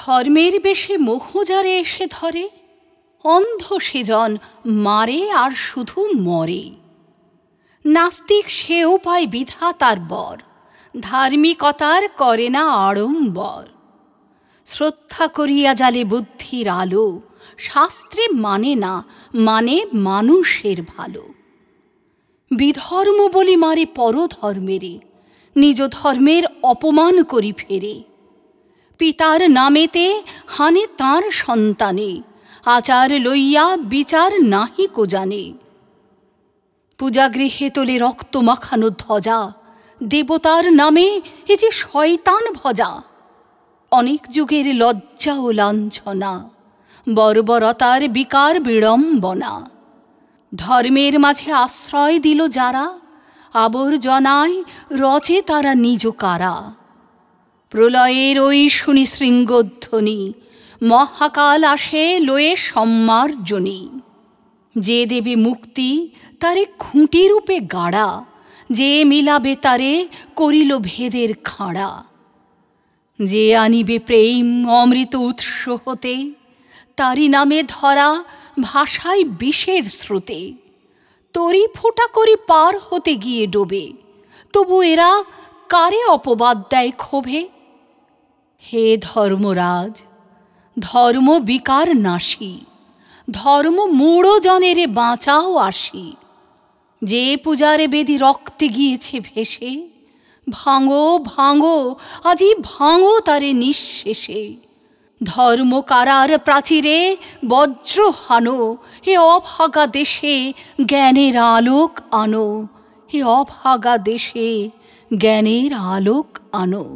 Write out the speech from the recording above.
ধর্মের বেশে মহুজারে এসে ধরে অন্ধ সেজন মারে আর শুধু মরে নাস্তিক সেও পায় বিধা তার বর ধার্মিকতার করে না আড়ম্বর শ্রদ্ধা করিয়া জালে বুদ্ধির আলো শাস্ত্রে মানে না মানে মানুষের ভালো বিধর্ম বলি মারে পরধর্মেরে নিজ ধর্মের অপমান করি ফেরে পিতার নামেতে হানে তার সন্তানে আচার লইয়া বিচার নাহি কো জানে পূজাগৃহে তোলে রক্ত মাখানো ধ্বজা দেবতার নামে এ যে শয়তান ভজা অনেক যুগের লজ্জা ও লাঞ্ছনা বর্বরতার বিকার বিড়ম্বনা ধর্মের মাঝে আশ্রয় দিল যারা আবর্জনায় রচে তারা নিজ কারা প্রলয়ের ওই শুনিশৃঙ্গধ্বনি মহাকাল আসে লয়ে সম্মার্জনী যে দেবী মুক্তি তারে খুঁটি রূপে গাড়া যে মিলাবে তারে করিল ভেদের খাঁড়া যে আনিবে প্রেম অমৃত উৎস হতে তারি নামে ধরা ভাষায় বিষের স্রোতে তরি ফোটা করি পার হতে গিয়ে ডোবে তবু এরা কারে অপবাদ দেয় ক্ষোভে হে ধর্মরাজ ধর্ম বিকার নাশি ধর্ম মূড় জনেরে বাঁচাও আসি যে পূজারে বেদি রক্তে গিয়েছে ভেসে ভাঙো ভাঙো আজি ভাঙো তারে নিঃশেষে ধর্ম কারার প্রাচীরে বজ্র হানো হে অভাগা দেশে জ্ঞানের আলোক আনো হে অভাগা দেশে জ্ঞানের আলোক আনো